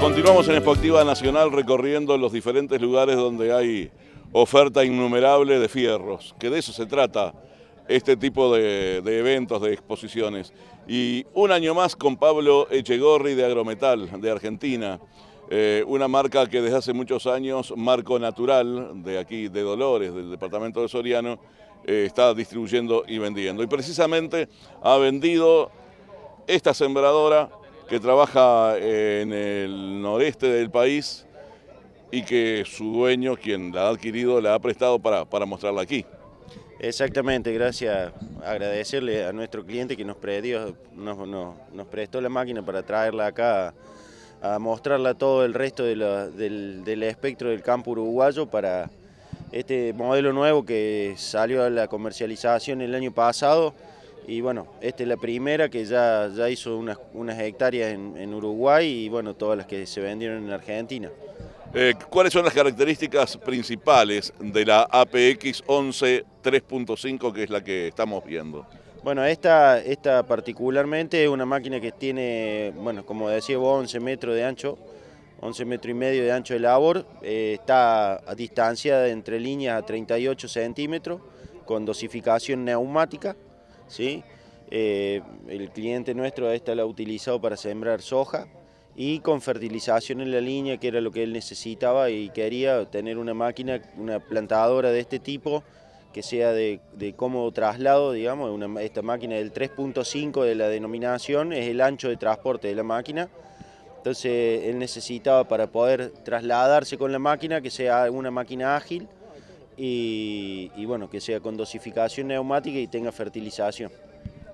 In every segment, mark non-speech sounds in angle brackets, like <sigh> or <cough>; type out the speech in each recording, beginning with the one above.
Continuamos en Expectiva Nacional recorriendo los diferentes lugares donde hay oferta innumerable de fierros, que de eso se trata este tipo de, eventos, de exposiciones. Y un año más con Pablo Echegorri de Agrometal, de Argentina, eh, una marca que desde hace muchos años, Marco Natural, de aquí, de Dolores, del departamento de Soriano, eh, está distribuyendo y vendiendo. Y precisamente ha vendido esta sembradora que trabaja en el noreste del país y que su dueño, quien la ha adquirido, la ha prestado para, mostrarla aquí. Exactamente, gracias. Agradecerle a nuestro cliente que nos, nos, prestó la máquina para traerla acá a, mostrarla todo el resto del, del, espectro del campo uruguayo para este modelo nuevo que salió a la comercialización el año pasado y bueno, esta es la primera que ya, ya hizo unas, hectáreas en, Uruguay y bueno, todas las que se vendieron en Argentina. Eh, ¿Cuáles son las características principales de la APX 11 3.5 que es la que estamos viendo? Bueno, esta, particularmente es una máquina que tiene, bueno, como decía vos, 11 metros de ancho, 11 metros y medio de ancho de labor, eh, está a distancia de entre líneas a 38 centímetros, con dosificación neumática, ¿sí? Eh, el cliente nuestro esta la ha utilizado para sembrar soja y con fertilización en la línea, que era lo que él necesitaba y quería tener una máquina, una plantadora de este tipo que sea de, de cómodo traslado, digamos, esta máquina del 3.5 de la denominación es el ancho de transporte de la máquina. Entonces él necesitaba para poder trasladarse con la máquina que sea una máquina ágil y, bueno, que sea con dosificación neumática y tenga fertilización.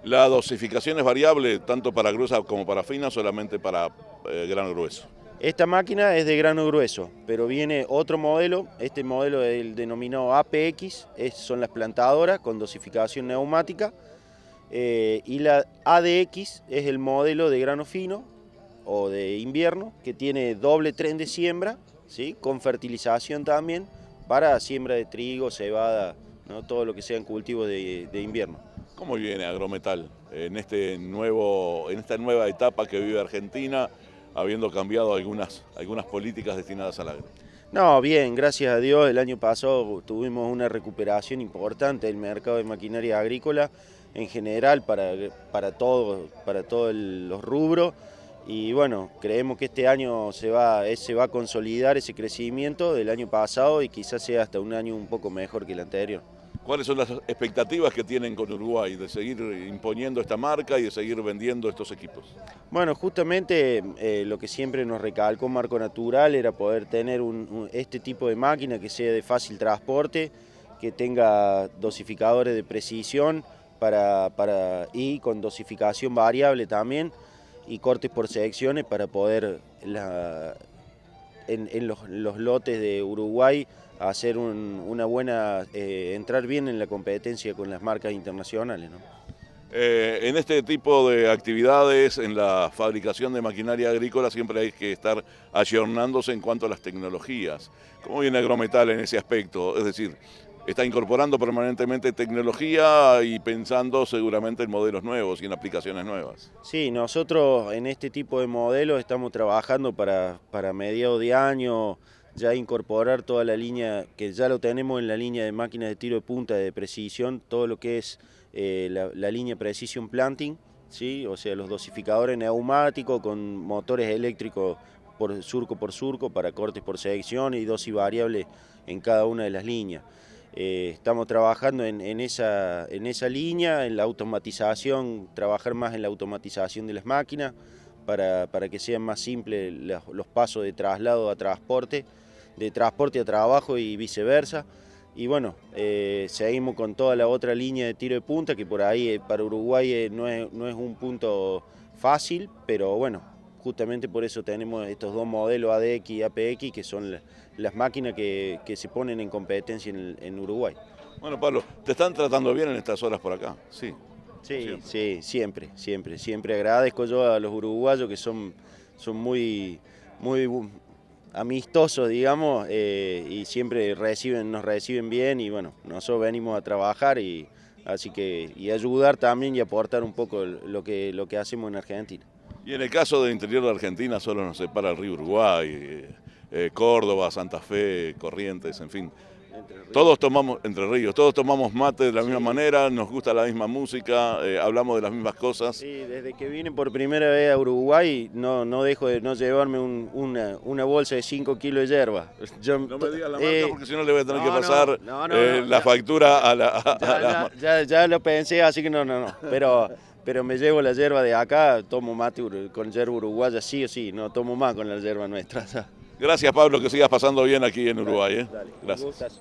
La dosificación es variable tanto para gruesa como para fina, solamente para eh, grano grueso. Esta máquina es de grano grueso, pero viene otro modelo, este modelo el denominado APX, son las plantadoras con dosificación neumática, eh, y la ADX es el modelo de grano fino o de invierno, que tiene doble tren de siembra, con fertilización también, para siembra de trigo, cebada, ¿no? todo lo que sean cultivos de, de invierno. ¿Cómo viene Agrometal este en, esta nueva etapa que vive Argentina, habiendo cambiado algunas, políticas destinadas al agro? No, bien, gracias a Dios. El año pasado tuvimos una recuperación importante del mercado de maquinaria agrícola en general para, todos para los rubros y bueno, creemos que este año se va, eh, se va a consolidar ese crecimiento del año pasado y quizás sea hasta un año un poco mejor que el anterior. ¿Cuáles son las expectativas que tienen con Uruguay de seguir imponiendo esta marca y de seguir vendiendo estos equipos? Bueno, justamente eh, lo que siempre nos recalcó Marco Natural era poder tener este tipo de máquina que sea de fácil transporte, que tenga dosificadores de precisión para, y con dosificación variable también y cortes por selecciones para poder en, los, lotes de Uruguay hacer una buena, eh, entrar bien en la competencia con las marcas internacionales. Eh, en este tipo de actividades, en la fabricación de maquinaria agrícola, siempre hay que estar ayornándose en cuanto a las tecnologías. ¿Cómo viene Agrometal en ese aspecto? Es decir, está incorporando permanentemente tecnología y pensando seguramente en modelos nuevos y en aplicaciones nuevas. Sí, nosotros en este tipo de modelos estamos trabajando para, mediados de año ya incorporar toda la línea, que ya lo tenemos en la línea de máquinas de tiro de punta de precisión, todo lo que es eh, la, línea Precision Planting, ¿sí? o sea, los dosificadores neumáticos con motores eléctricos por surco por surco para cortes por selección y dosis variable en cada una de las líneas. Eh, estamos trabajando en, esa, en esa línea, en la automatización, trabajar más en la automatización de las máquinas para, que sean más simples los, pasos de traslado a transporte, de transporte a trabajo y viceversa. Y bueno, eh, seguimos con toda la otra línea de tiro de punta, que por ahí eh, para Uruguay no es un punto fácil, pero bueno, justamente por eso tenemos estos dos modelos ADX y APX, que son las máquinas que, se ponen en competencia en, Uruguay. Bueno, Pablo, ¿te están tratando bien en estas horas por acá? Sí. Sí, siempre. sí, siempre, siempre, siempre. Agradezco yo a los uruguayos que son, son muy, muy amistosos, digamos, eh, y siempre reciben, nos reciben bien y bueno, nosotros venimos a trabajar y así que ayudar también y aportar un poco lo que, lo que hacemos en Argentina. Y en el caso del interior de Argentina solo nos separa el río Uruguay, eh, eh, Córdoba, Santa Fe, Corrientes, en fin. Todos tomamos, entre ríos, todos tomamos mate de la misma manera, nos gusta la misma música, eh, hablamos de las mismas cosas. Sí, desde que vine por primera vez a Uruguay no, no dejo de no llevarme una, bolsa de 5 kilos de hierba. <laughs> no me digas la marca porque si no le voy a tener que pasar la factura a la... ya, ya, lo pensé, así que no, no, no. Pero pero me llevo la hierba de acá, tomo mate con hierba uruguaya sí o sí, no tomo más con la hierba nuestra. Gracias Pablo, que sigas pasando bien aquí en Uruguay. ¿eh? Gracias.